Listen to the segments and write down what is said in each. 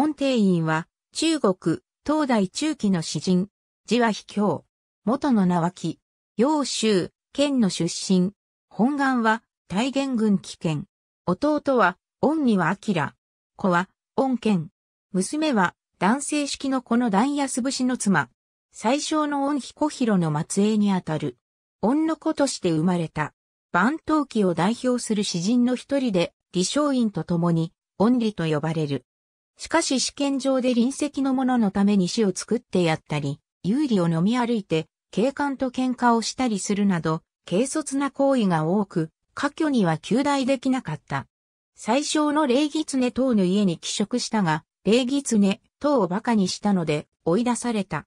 恩帝院は、中国、東大中期の詩人、字は卑怯、元の名は木、州、県の出身、本願は、大元軍危険。弟は、恩には明、子は、恩健。娘は、男性式のこの段安節の妻。最小の恩彦広の末裔にあたる。恩の子として生まれた。万頭記を代表する詩人の一人で、李昌院と共に、恩理と呼ばれる。しかし試験場で臨席の者のために死を作ってやったり、有利を飲み歩いて、警官と喧嘩をしたりするなど、軽率な行為が多く、科挙には求大できなかった。最小の礼儀常等の家に帰職したが、礼儀常等を馬鹿にしたので追い出された。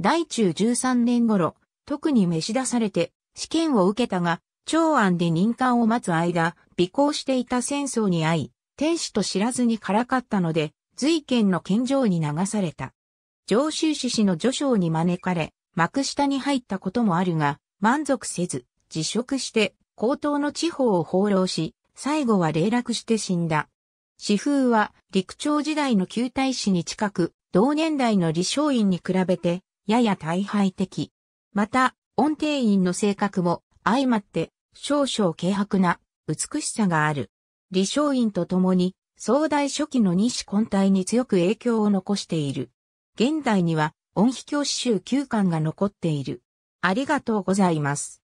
大中13年頃、特に召し出されて試験を受けたが、長安で任官を待つ間、尾行していた戦争に遭い、天使と知らずにからかったので、瑞賢の県上に流された。上州市氏の序章に招かれ、幕下に入ったこともあるが、満足せず、辞職して、高等の地方を放浪し、最後は霊落して死んだ。死風は陸朝時代の旧大使に近く、同年代の李昌院に比べて、やや大敗的。また、恩程院の性格も、相まって、少々軽薄な、美しさがある。李昌院と共に、壮大初期の西根体に強く影響を残している。現代には、音秘教詩集9巻が残っている。ありがとうございます。